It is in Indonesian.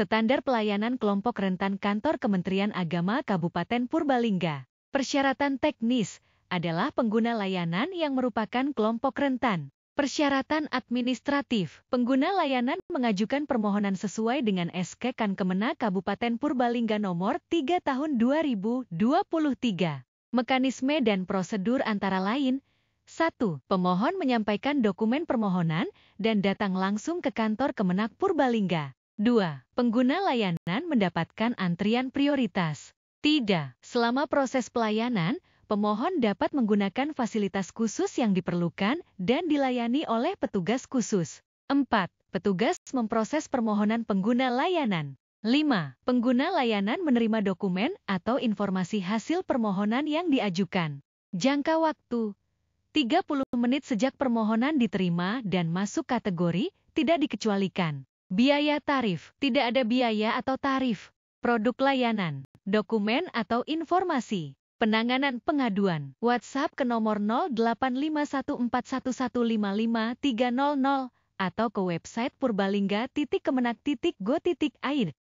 Standar Pelayanan Kelompok Rentan Kantor Kementerian Agama Kabupaten Purbalingga. Persyaratan teknis adalah pengguna layanan yang merupakan kelompok rentan. Persyaratan administratif, pengguna layanan mengajukan permohonan sesuai dengan SK Kan Kankemena Kabupaten Purbalingga nomor 3 tahun 2023. Mekanisme dan prosedur antara lain, 1. Pemohon menyampaikan dokumen permohonan dan datang langsung ke kantor Kemenak Purbalingga. 2. Pengguna layanan mendapatkan antrian prioritas. Tidak, selama proses pelayanan, pemohon dapat menggunakan fasilitas khusus yang diperlukan dan dilayani oleh petugas khusus. 4. Petugas memproses permohonan pengguna layanan. 5. Pengguna layanan menerima dokumen atau informasi hasil permohonan yang diajukan. Jangka waktu 30 menit sejak permohonan diterima dan masuk kategori tidak dikecualikan. Biaya tarif, tidak ada biaya atau tarif. Produk layanan, dokumen atau informasi. Penanganan pengaduan, WhatsApp ke nomor 085141155300 atau ke website purbalingga.kemenak.go.id.